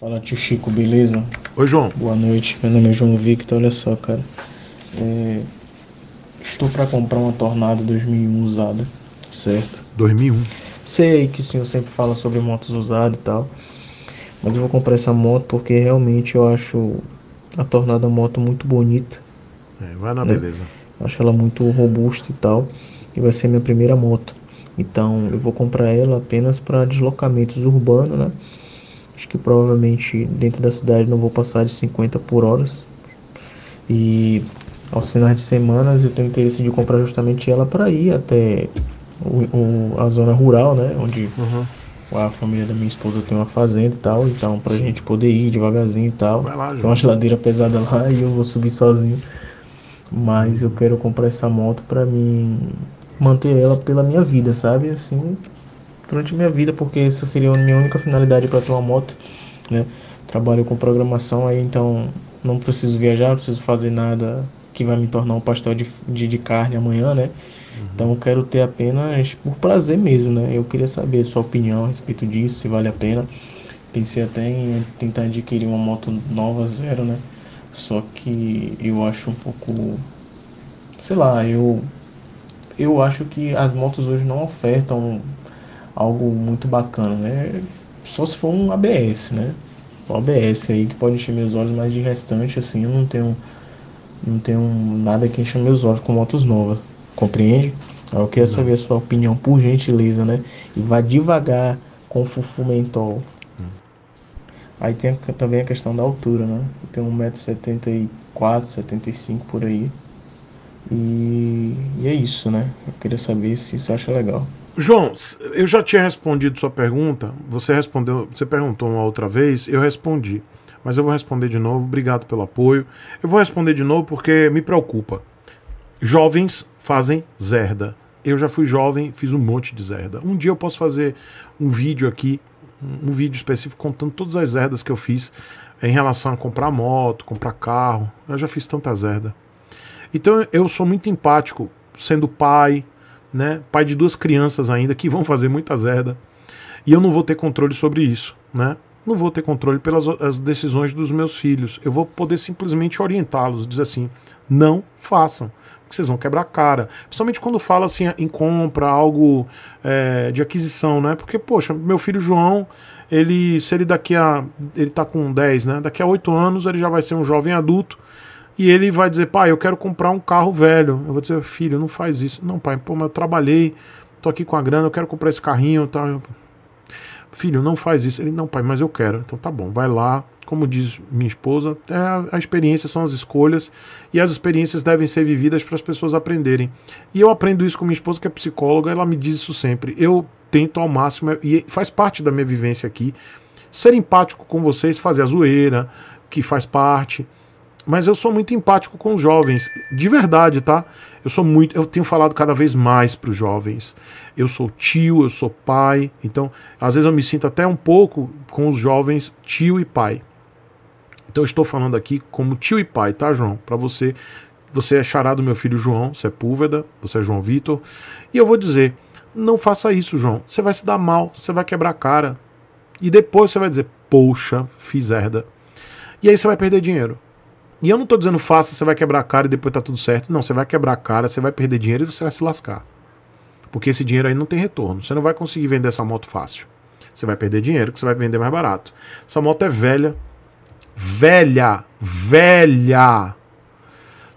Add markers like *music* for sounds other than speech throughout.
Fala tio Chico, beleza? Oi João. Boa noite, meu nome é João Victor, olha só cara. É... Estou para comprar uma Tornado 2001 usada, certo? 2001. Sei que o senhor sempre fala sobre motos usadas e tal, mas eu vou comprar essa moto porque realmente eu acho a Tornado uma moto muito bonita. É, vai na né? beleza. Acho ela muito robusta e tal, e vai ser minha primeira moto. Então eu vou comprar ela apenas para deslocamentos urbanos, né? Acho que provavelmente dentro da cidade não vou passar de 50 por horas. E aos finais de semana eu tenho interesse de comprar justamente ela para ir até o, o, a zona rural, né? Onde uhum. a família da minha esposa tem uma fazenda e tal. Então, pra Sim. gente poder ir devagarzinho e tal. Vai lá, tem uma geladeira pesada lá e eu vou subir sozinho. Mas eu quero comprar essa moto pra mim manter ela pela minha vida, sabe? Assim, durante a minha vida, porque essa seria a minha única finalidade para ter uma moto, né? Trabalho com programação, aí então não preciso viajar, não preciso fazer nada que vai me tornar um pastel de, de, de carne amanhã, né? Uhum. Então quero ter apenas por prazer mesmo, né? Eu queria saber sua opinião a respeito disso, se vale a pena. Pensei até em tentar adquirir uma moto nova zero, né? Só que eu acho um pouco. Sei lá, eu. Eu acho que as motos hoje não ofertam algo muito bacana, né? Só se for um ABS, né? ABS aí que pode encher meus olhos, mas de restante, assim, eu não tenho, não tenho nada que encha meus olhos com motos novas, compreende? Eu queria uhum. saber a sua opinião, por gentileza, né? E vá devagar com o Mentol. Hum. Aí tem também a questão da altura, né? Eu tenho 1,74m, 75 por aí. E, e é isso, né? Eu queria saber se você acha legal. João, eu já tinha respondido sua pergunta. Você respondeu, você perguntou uma outra vez, eu respondi. Mas eu vou responder de novo. Obrigado pelo apoio. Eu vou responder de novo porque me preocupa. Jovens fazem zerda. Eu já fui jovem, fiz um monte de zerda. Um dia eu posso fazer um vídeo aqui, um vídeo específico contando todas as zerdas que eu fiz em relação a comprar moto, comprar carro. Eu já fiz tanta zerda. Então eu sou muito empático, sendo pai, né? Pai de duas crianças ainda que vão fazer muita zerda. E eu não vou ter controle sobre isso, né? Não vou ter controle pelas as decisões dos meus filhos. Eu vou poder simplesmente orientá-los, dizer assim: não façam, porque vocês vão quebrar a cara. Principalmente quando fala assim em compra, algo é, de aquisição, né? Porque, poxa, meu filho João, ele, se ele daqui a. Ele tá com 10, né? Daqui a 8 anos ele já vai ser um jovem adulto e ele vai dizer, pai, eu quero comprar um carro velho. Eu vou dizer, filho, não faz isso. Não, pai, pô, mas eu trabalhei, tô aqui com a grana, eu quero comprar esse carrinho, tá? Filho, não faz isso. Ele, não, pai, mas eu quero. Então tá bom, vai lá. Como diz minha esposa, é a, a experiência são as escolhas e as experiências devem ser vividas para as pessoas aprenderem. E eu aprendo isso com minha esposa, que é psicóloga, ela me diz isso sempre. Eu tento ao máximo, é, e faz parte da minha vivência aqui, ser empático com vocês, fazer a zoeira, que faz parte mas eu sou muito empático com os jovens, de verdade, tá? Eu sou muito, eu tenho falado cada vez mais para os jovens. Eu sou tio, eu sou pai, então às vezes eu me sinto até um pouco com os jovens tio e pai. Então eu estou falando aqui como tio e pai, tá, João? Para você, você é charado meu filho João, você é Púlveda, você é João Vitor, e eu vou dizer, não faça isso, João. Você vai se dar mal, você vai quebrar a cara. E depois você vai dizer, poxa, fiz herda. E aí você vai perder dinheiro. E eu não estou dizendo faça, você vai quebrar a cara e depois tá tudo certo. Não, você vai quebrar a cara, você vai perder dinheiro e você vai se lascar. Porque esse dinheiro aí não tem retorno. Você não vai conseguir vender essa moto fácil. Você vai perder dinheiro que você vai vender mais barato. Essa moto é velha. Velha, velha.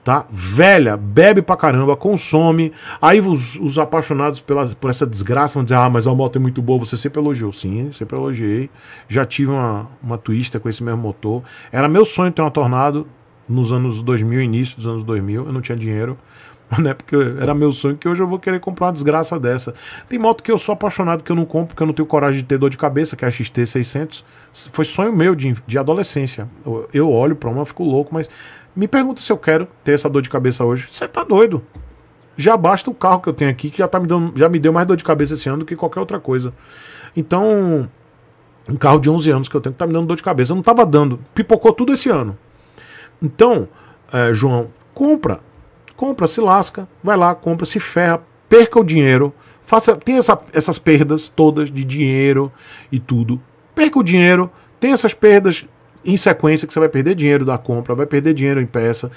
Tá? Velha, bebe pra caramba, consome. Aí os, os apaixonados pela, por essa desgraça vão dizer: Ah, mas a moto é muito boa, você sempre elogiou. Sim, sempre elogiei. Já tive uma, uma twista com esse mesmo motor. Era meu sonho ter uma tornado, nos anos 2000, início dos anos 2000, eu não tinha dinheiro, *laughs* né? Porque era meu sonho que hoje eu vou querer comprar uma desgraça dessa. Tem moto que eu sou apaixonado que eu não compro, porque eu não tenho coragem de ter dor de cabeça, que é a XT600. Foi sonho meu de, de adolescência. Eu, eu olho para uma, fico louco, mas me pergunta se eu quero ter essa dor de cabeça hoje. Você tá doido? Já basta o carro que eu tenho aqui, que já, tá me dando, já me deu mais dor de cabeça esse ano do que qualquer outra coisa. Então, um carro de 11 anos que eu tenho que tá me dando dor de cabeça. Eu não tava dando. Pipocou tudo esse ano. Então, é, João, compra. Compra, se lasca, vai lá, compra, se ferra, perca o dinheiro, faça, tem essa, essas perdas todas de dinheiro e tudo. Perca o dinheiro, tem essas perdas em sequência que você vai perder dinheiro da compra, vai perder dinheiro em peça.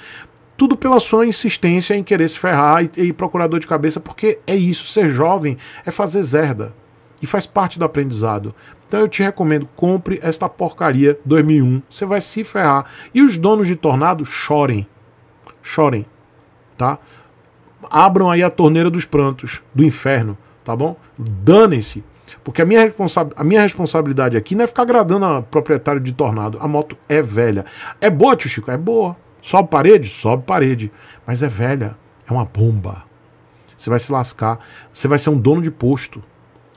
Tudo pela sua insistência em querer se ferrar e, e procurar dor de cabeça, porque é isso, ser jovem é fazer zerda. E faz parte do aprendizado. Então eu te recomendo, compre esta porcaria 2001. Você vai se ferrar. E os donos de Tornado chorem. Chorem, tá? Abram aí a torneira dos prantos, do inferno, tá bom? Danem-se. Porque a minha, responsa a minha responsabilidade aqui não é ficar agradando a proprietário de Tornado. A moto é velha. É boa, tio Chico? É boa. Sobe parede? Sobe parede. Mas é velha. É uma bomba. Você vai se lascar. Você vai ser um dono de posto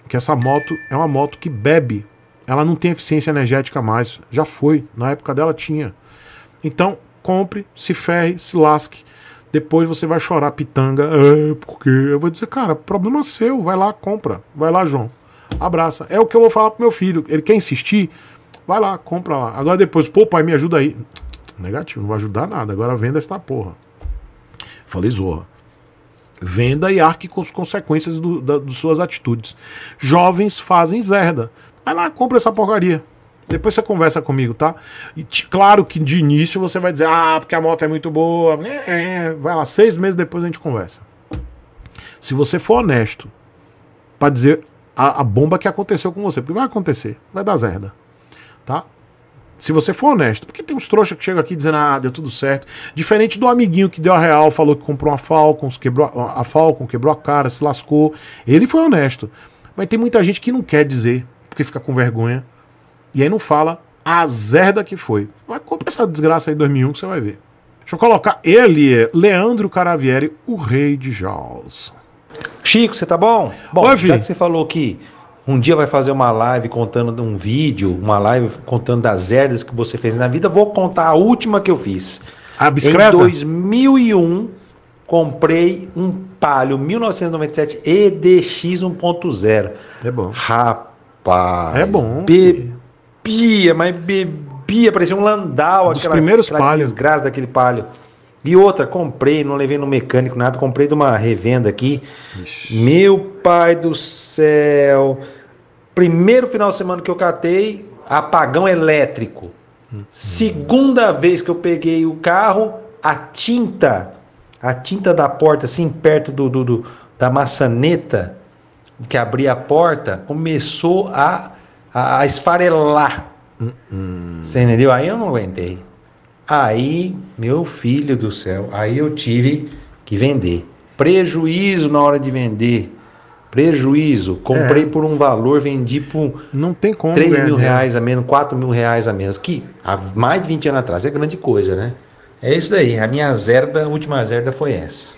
que essa moto é uma moto que bebe. Ela não tem eficiência energética mais. Já foi. Na época dela tinha. Então, compre, se ferre, se lasque. Depois você vai chorar pitanga. É, porque eu vou dizer, cara, problema seu. Vai lá, compra. Vai lá, João. Abraça. É o que eu vou falar pro meu filho. Ele quer insistir? Vai lá, compra lá. Agora depois, pô, pai, me ajuda aí. Negativo, não vai ajudar nada. Agora venda é esta porra. Falei, zorra. Venda e arque com as consequências do, da, das suas atitudes. Jovens fazem zerda. Vai lá, compra essa porcaria. Depois você conversa comigo, tá? E te, claro que de início você vai dizer, ah, porque a moto é muito boa. É, é. Vai lá, seis meses depois a gente conversa. Se você for honesto para dizer a, a bomba que aconteceu com você, porque vai acontecer, vai dar zerda, tá? Se você for honesto, porque tem uns trouxas que chegam aqui dizendo, ah, deu tudo certo. Diferente do amiguinho que deu a real, falou que comprou uma Falcons, quebrou a Falcon, quebrou a cara, se lascou. Ele foi honesto. Mas tem muita gente que não quer dizer, porque fica com vergonha. E aí não fala a zerda que foi. vai compra essa desgraça aí em 2001 que você vai ver. Deixa eu colocar ele, Leandro Caravieri, o rei de Jaws. Chico, você tá bom? Bom, Oi, já que você falou que um dia vai fazer uma live contando um vídeo, uma live contando das herdas que você fez na vida. Vou contar a última que eu fiz. Abscreva. Ah, em 2001, comprei um Palio 1997 EDX 1.0. É bom. Rapaz. É bom. Bebia, mas bebia, parecia um landau. Um dos aquela, primeiros aquela Palio. desgraça daquele Palio. E outra, comprei, não levei no mecânico nada, comprei de uma revenda aqui. Ixi. Meu pai do céu. Primeiro final de semana que eu catei, apagão elétrico. Segunda vez que eu peguei o carro, a tinta, a tinta da porta, assim, perto do, do, do da maçaneta que abria a porta, começou a, a, a esfarelar. Você entendeu? Aí eu não aguentei. Aí, meu filho do céu, aí eu tive que vender. Prejuízo na hora de vender. Prejuízo. Comprei é. por um valor, vendi por não tem como 3 mil reais a menos, 4 mil reais a menos. Que há mais de 20 anos atrás é grande coisa, né? É isso aí A minha zerda, a última zerda foi essa.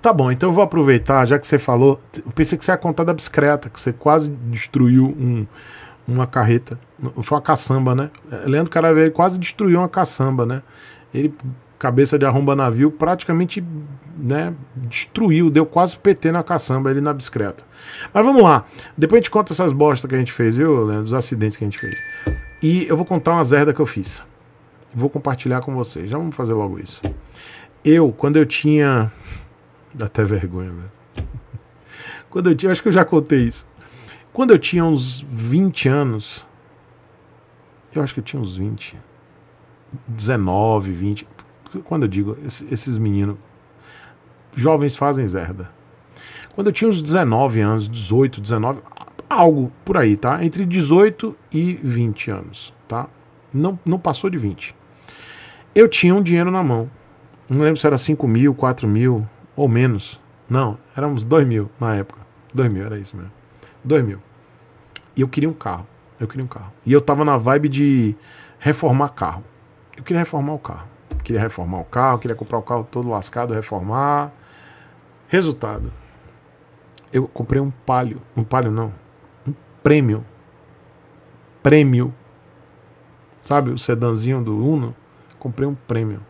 Tá bom, então eu vou aproveitar, já que você falou. Eu pensei que você ia contar da bicicleta, que você quase destruiu um, uma carreta. Foi uma caçamba, né? Leandro Caravelli quase destruiu uma caçamba, né? Ele cabeça de arromba navio, praticamente né, destruiu, deu quase PT na caçamba ele na bicicleta. Mas vamos lá, depois a gente conta essas bostas que a gente fez, viu, Leandro? Os acidentes que a gente fez. E eu vou contar uma zerda que eu fiz. Vou compartilhar com vocês. Já vamos fazer logo isso. Eu, quando eu tinha. *laughs* Dá até vergonha, velho. Né? *laughs* Quando eu tinha. Acho que eu já contei isso. Quando eu tinha uns 20 anos. Eu acho que eu tinha uns 20. 19, 20, quando eu digo esses meninos, jovens fazem zerda. Quando eu tinha uns 19 anos, 18, 19, algo por aí, tá? Entre 18 e 20 anos, tá? Não, não passou de 20. Eu tinha um dinheiro na mão. Não lembro se era 5 mil, 4 mil ou menos. Não, éramos 2 mil na época. 2 mil, era isso mesmo. 2 mil. E eu queria um carro. Eu queria um carro. E eu tava na vibe de reformar carro. Eu queria reformar o carro queria reformar o carro, queria comprar o carro todo lascado, reformar. Resultado, eu comprei um palio, um palio não, um prêmio. Prêmio. Sabe o sedanzinho do Uno? Comprei um prêmio.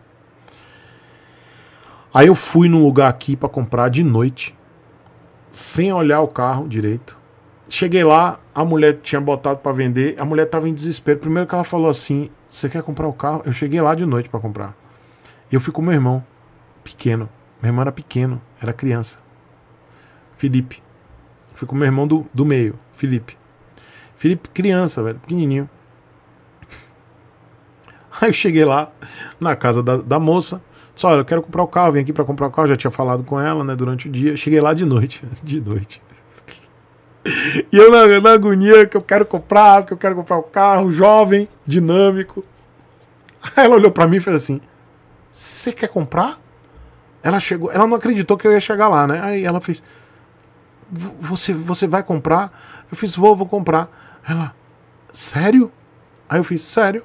Aí eu fui num lugar aqui para comprar de noite, sem olhar o carro direito. Cheguei lá, a mulher tinha botado para vender, a mulher tava em desespero. Primeiro que ela falou assim: "Você quer comprar o carro?" Eu cheguei lá de noite para comprar. E eu fui com meu irmão, pequeno. Meu irmão era pequeno, era criança. Felipe. Fui com meu irmão do, do meio, Felipe. Felipe, criança, velho, pequenininho. *laughs* Aí eu cheguei lá, na casa da, da moça. Só olha, eu quero comprar o carro, vim aqui para comprar o carro. Já tinha falado com ela, né, durante o dia. Cheguei lá de noite, *laughs* de noite. E eu na, na agonia, que eu quero comprar, que eu quero comprar o carro, jovem, dinâmico. Aí ela olhou para mim e fez assim: você quer comprar? Ela chegou, ela não acreditou que eu ia chegar lá, né? Aí ela fez: Você, você vai comprar? Eu fiz: Vou, vou comprar. Ela: Sério? Aí eu fiz: Sério?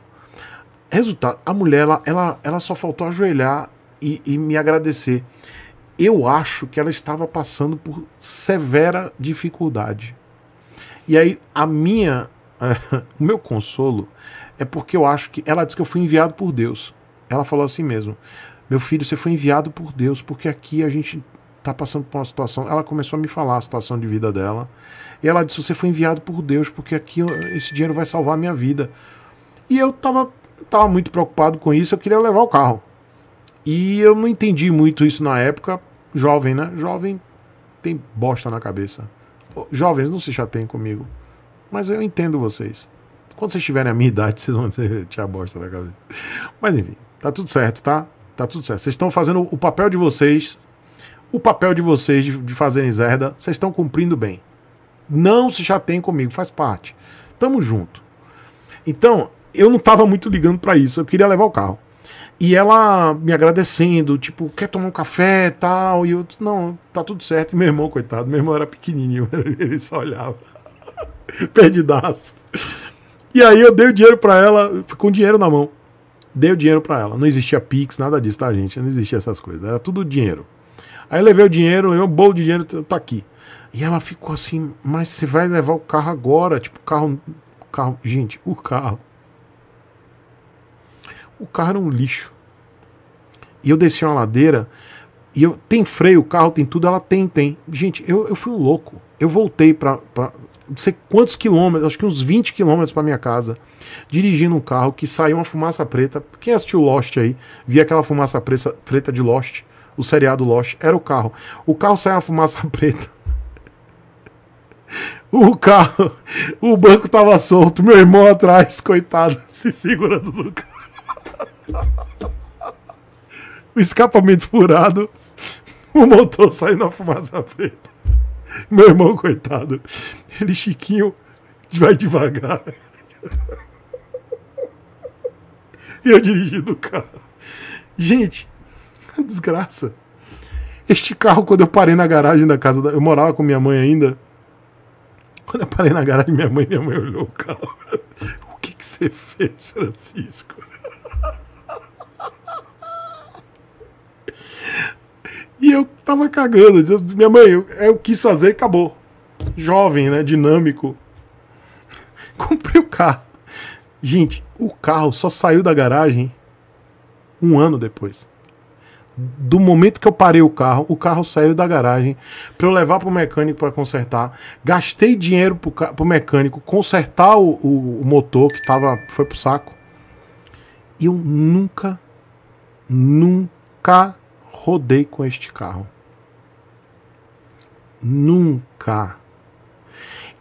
Resultado: a mulher, ela, ela, ela só faltou ajoelhar e, e me agradecer. Eu acho que ela estava passando por severa dificuldade. E aí a minha, *laughs* o meu consolo é porque eu acho que ela disse que eu fui enviado por Deus. Ela falou assim mesmo: Meu filho, você foi enviado por Deus, porque aqui a gente está passando por uma situação. Ela começou a me falar a situação de vida dela. E ela disse: Você foi enviado por Deus, porque aqui esse dinheiro vai salvar a minha vida. E eu estava tava muito preocupado com isso, eu queria levar o carro. E eu não entendi muito isso na época. Jovem, né? Jovem tem bosta na cabeça. Jovens, não se chateiem comigo. Mas eu entendo vocês. Quando vocês tiverem a minha idade, *laughs* vocês vão dizer, tinha bosta da cabeça. Mas enfim. Tá tudo certo, tá? Tá tudo certo. Vocês estão fazendo o papel de vocês, o papel de vocês de, de fazerem zerda, vocês estão cumprindo bem. Não se chateiem comigo, faz parte. Tamo junto. Então, eu não tava muito ligando para isso, eu queria levar o carro. E ela me agradecendo, tipo, quer tomar um café tal. E eu disse, não, tá tudo certo. E meu irmão, coitado, meu irmão era pequenininho, *laughs* ele só olhava. *laughs* Perdidaço. E aí eu dei o dinheiro para ela, com o dinheiro na mão dei o dinheiro para ela. Não existia Pix, nada disso, tá, gente? Não existia essas coisas. Era tudo dinheiro. Aí levei o dinheiro, levei um bolo de dinheiro, tá aqui. E ela ficou assim, mas você vai levar o carro agora? Tipo, o carro. carro gente, o carro. O carro era um lixo. E eu desci uma ladeira. E eu tem freio, o carro tem tudo, ela tem, tem. Gente, eu, eu fui um louco. Eu voltei para não sei quantos quilômetros, acho que uns 20 quilômetros para minha casa, dirigindo um carro que saiu uma fumaça preta. Quem assistiu Lost aí, via aquela fumaça preta, preta de Lost, o seriado Lost, era o carro. O carro saiu uma fumaça *laughs* preta. O carro, o banco tava solto, meu irmão atrás, coitado, *laughs* se segurando no carro. *laughs* O escapamento furado, o motor saindo a fumaça preta. *laughs* Meu irmão, coitado, ele chiquinho vai devagar. E eu dirigindo o carro. Gente, desgraça. Este carro, quando eu parei na garagem da casa, da... eu morava com minha mãe ainda. Quando eu parei na garagem, minha mãe, minha mãe olhou o carro. *laughs* O que, que você fez, Francisco? E eu tava cagando. Minha mãe, eu, eu quis fazer e acabou. Jovem, né? Dinâmico. *laughs* Comprei o carro. Gente, o carro só saiu da garagem um ano depois. Do momento que eu parei o carro, o carro saiu da garagem para eu levar para o mecânico para consertar. Gastei dinheiro para o mecânico consertar o, o, o motor que tava, foi pro saco. E eu nunca, nunca rodei com este carro. Nunca.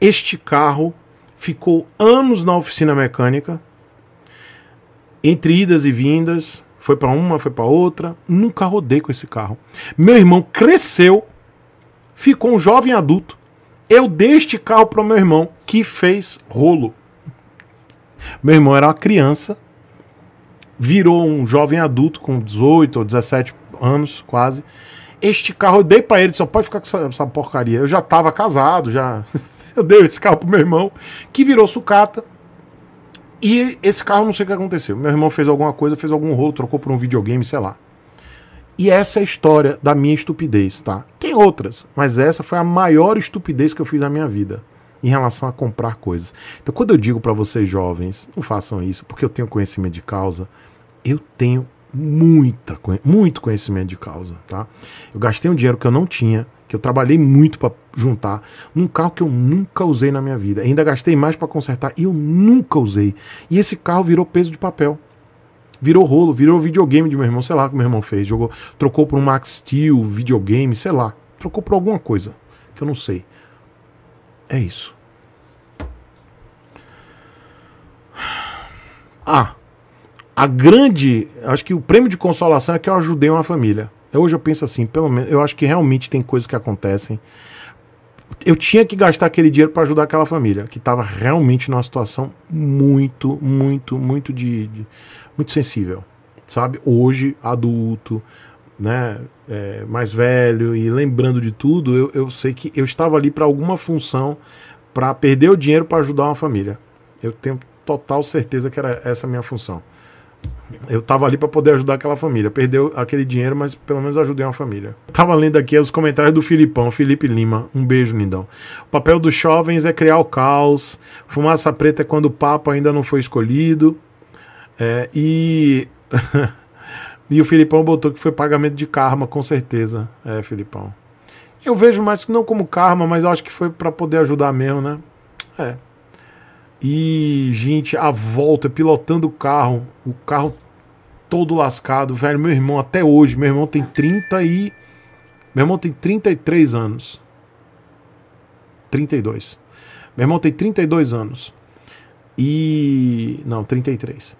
Este carro ficou anos na oficina mecânica, entre idas e vindas, foi para uma, foi para outra, nunca rodei com esse carro. Meu irmão cresceu, ficou um jovem adulto. Eu dei este carro para meu irmão, que fez rolo. Meu irmão era uma criança, virou um jovem adulto com 18 ou 17 anos quase. Este carro eu dei pra ele, só pode ficar com essa, essa porcaria. Eu já tava casado, já. *laughs* eu dei esse carro pro meu irmão, que virou sucata. E esse carro, não sei o que aconteceu. Meu irmão fez alguma coisa, fez algum rolo, trocou por um videogame, sei lá. E essa é a história da minha estupidez, tá? Tem outras, mas essa foi a maior estupidez que eu fiz na minha vida em relação a comprar coisas. Então, quando eu digo para vocês jovens, não façam isso, porque eu tenho conhecimento de causa, eu tenho muita, muito conhecimento de causa, tá? Eu gastei um dinheiro que eu não tinha, que eu trabalhei muito para juntar, num carro que eu nunca usei na minha vida. Ainda gastei mais para consertar e eu nunca usei. E esse carro virou peso de papel. Virou rolo, virou videogame de meu irmão, sei lá que meu irmão fez, jogou, trocou por um Max Steel, videogame, sei lá, trocou por alguma coisa que eu não sei. É isso. Ah, a grande. Acho que o prêmio de consolação é que eu ajudei uma família. hoje eu penso assim, pelo menos, eu acho que realmente tem coisas que acontecem. Eu tinha que gastar aquele dinheiro para ajudar aquela família, que estava realmente numa situação muito, muito, muito de, de, muito sensível. Sabe? Hoje, adulto, né, é, mais velho e lembrando de tudo, eu, eu sei que eu estava ali para alguma função, para perder o dinheiro para ajudar uma família. Eu tenho total certeza que era essa a minha função. Eu tava ali para poder ajudar aquela família. Perdeu aquele dinheiro, mas pelo menos ajudei uma família. Tava lendo aqui os comentários do Filipão, Felipe Lima. Um beijo, lindão. O papel dos jovens é criar o caos. Fumaça preta é quando o Papa ainda não foi escolhido. É, e. *laughs* e o Filipão botou que foi pagamento de karma, com certeza. É, Filipão. Eu vejo mais que não como karma, mas eu acho que foi para poder ajudar mesmo, né? É. E, gente, a volta, pilotando o carro, o carro todo lascado, velho, meu irmão até hoje, meu irmão tem 30 e meu irmão tem 33 anos. 32. Meu irmão tem 32 anos. E não, 33.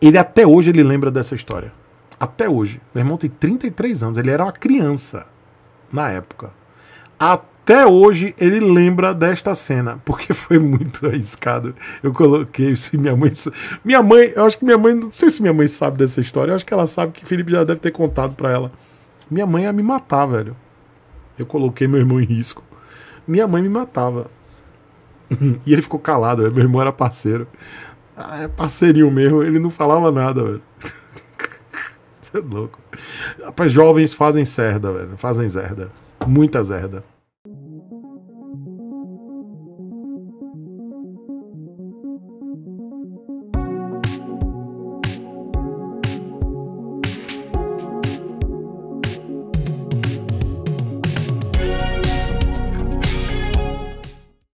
Ele até hoje ele lembra dessa história. Até hoje. Meu irmão tem 33 anos, ele era uma criança na época. Até até hoje ele lembra desta cena, porque *laughs* foi muito arriscado. Eu coloquei isso e minha mãe. Minha mãe, eu acho que minha mãe, não sei se minha mãe sabe dessa história, eu acho que ela sabe que Felipe já deve ter contado para ela. Minha mãe ia me matar, velho. Eu coloquei meu irmão em risco. Minha mãe me matava. *laughs* e ele ficou calado, velho. meu irmão era parceiro. Ah, é parceirinho mesmo, ele não falava nada, velho. *laughs* Você é louco. Rapaz, jovens fazem cerda, velho. Fazem zerda. Muita zerda.